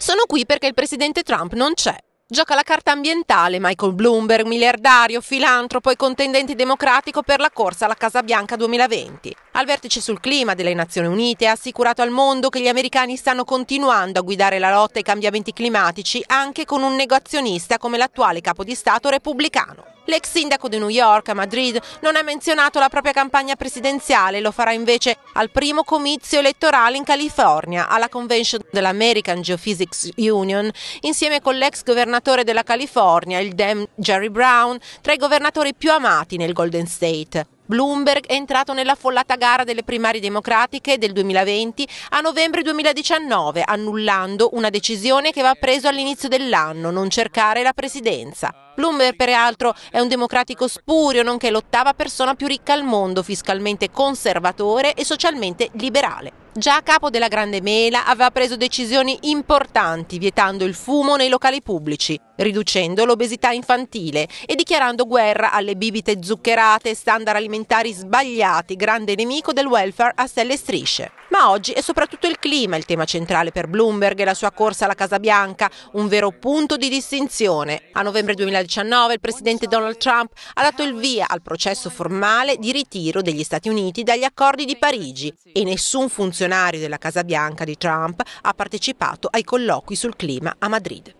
Sono qui perché il presidente Trump non c'è. Gioca la carta ambientale Michael Bloomberg, miliardario, filantropo e contendente democratico per la corsa alla Casa Bianca 2020. Al vertice sul clima delle Nazioni Unite ha assicurato al mondo che gli americani stanno continuando a guidare la lotta ai cambiamenti climatici anche con un negazionista come l'attuale capo di Stato repubblicano. L'ex sindaco di New York a Madrid non ha menzionato la propria campagna presidenziale, lo farà invece al primo comizio elettorale in California, alla convention dell'American Geophysics Union, insieme con l'ex governatore della California, il Dem Jerry Brown, tra i governatori più amati nel Golden State. Bloomberg è entrato nella follata gara delle primarie democratiche del 2020 a novembre 2019, annullando una decisione che va presa all'inizio dell'anno, non cercare la presidenza. Bloomberg, peraltro, è un democratico spurio, nonché l'ottava persona più ricca al mondo, fiscalmente conservatore e socialmente liberale. Già a capo della Grande Mela aveva preso decisioni importanti vietando il fumo nei locali pubblici, riducendo l'obesità infantile e dichiarando guerra alle bibite zuccherate e standard alimentari sbagliati, grande nemico del welfare a stelle strisce. Ma oggi è soprattutto il clima il tema centrale per Bloomberg e la sua corsa alla Casa Bianca, un vero punto di distinzione. A novembre 2019 il presidente Donald Trump ha dato il via al processo formale di ritiro degli Stati Uniti dagli accordi di Parigi e nessun funzionario della Casa Bianca di Trump ha partecipato ai colloqui sul clima a Madrid.